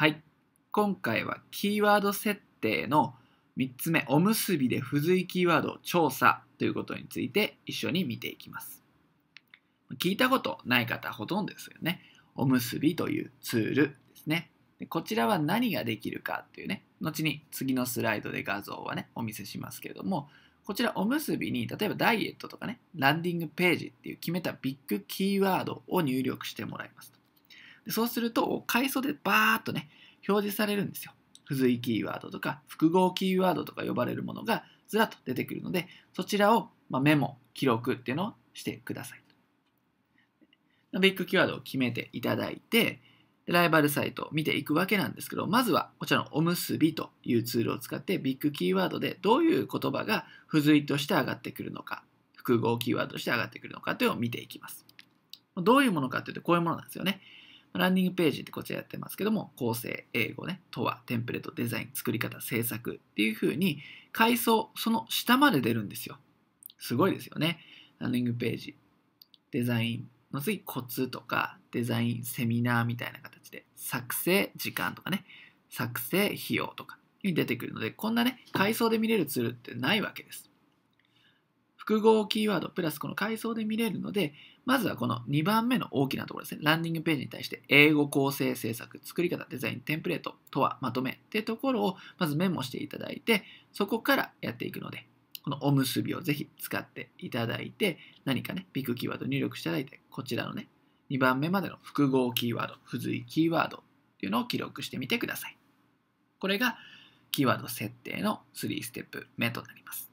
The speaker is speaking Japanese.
はい。今回はキーワード設定の3つ目、おむすびで付随キーワードを調査ということについて一緒に見ていきます。聞いたことない方ほとんどですよね。おむすびというツールですね。でこちらは何ができるかっていうね、後に次のスライドで画像はね、お見せしますけれども、こちらおむすびに、例えばダイエットとかね、ランディングページっていう決めたビッグキーワードを入力してもらいますと。そうすると、階層でバーっとね、表示されるんですよ。付随キーワードとか、複合キーワードとか呼ばれるものがずらっと出てくるので、そちらを、まメモ、記録っていうのをしてください。ビッグキーワードを決めていただいて、ライバルサイトを見ていくわけなんですけど、まずはこちらのおむすびというツールを使ってビッグキーワードでどういう言葉が付随として上がってくるのか、複合キーワードとして上がってくるのかというのを見ていきます。どういうものかというとこういうものなんですよね。ランディングページってこちらやってますけども、構成、英語ね、とは、テンプレート、デザイン、作り方、制作っていう風に、階層、その下まで出るんですよ。すごいですよね。ランディングページ、デザインの次、コツとか、デザイン、セミナーみたいな形で、作成、時間とかね、作成、費用とかに出てくるので、こんなね、階層で見れるツールってないわけです。複合キーワードプラスこの階層で見れるので、まずはこの2番目の大きなところですね。ランディングページに対して英語構成制作、作り方、デザイン、テンプレートとはまとめってところをまずメモしていただいて、そこからやっていくので、このおむすびをぜひ使っていただいて、何かね、ビッグキーワード入力していただいて、こちらのね、2番目までの複合キーワード、付随キーワードっていうのを記録してみてください。これがキーワード設定の3ステップ目となります。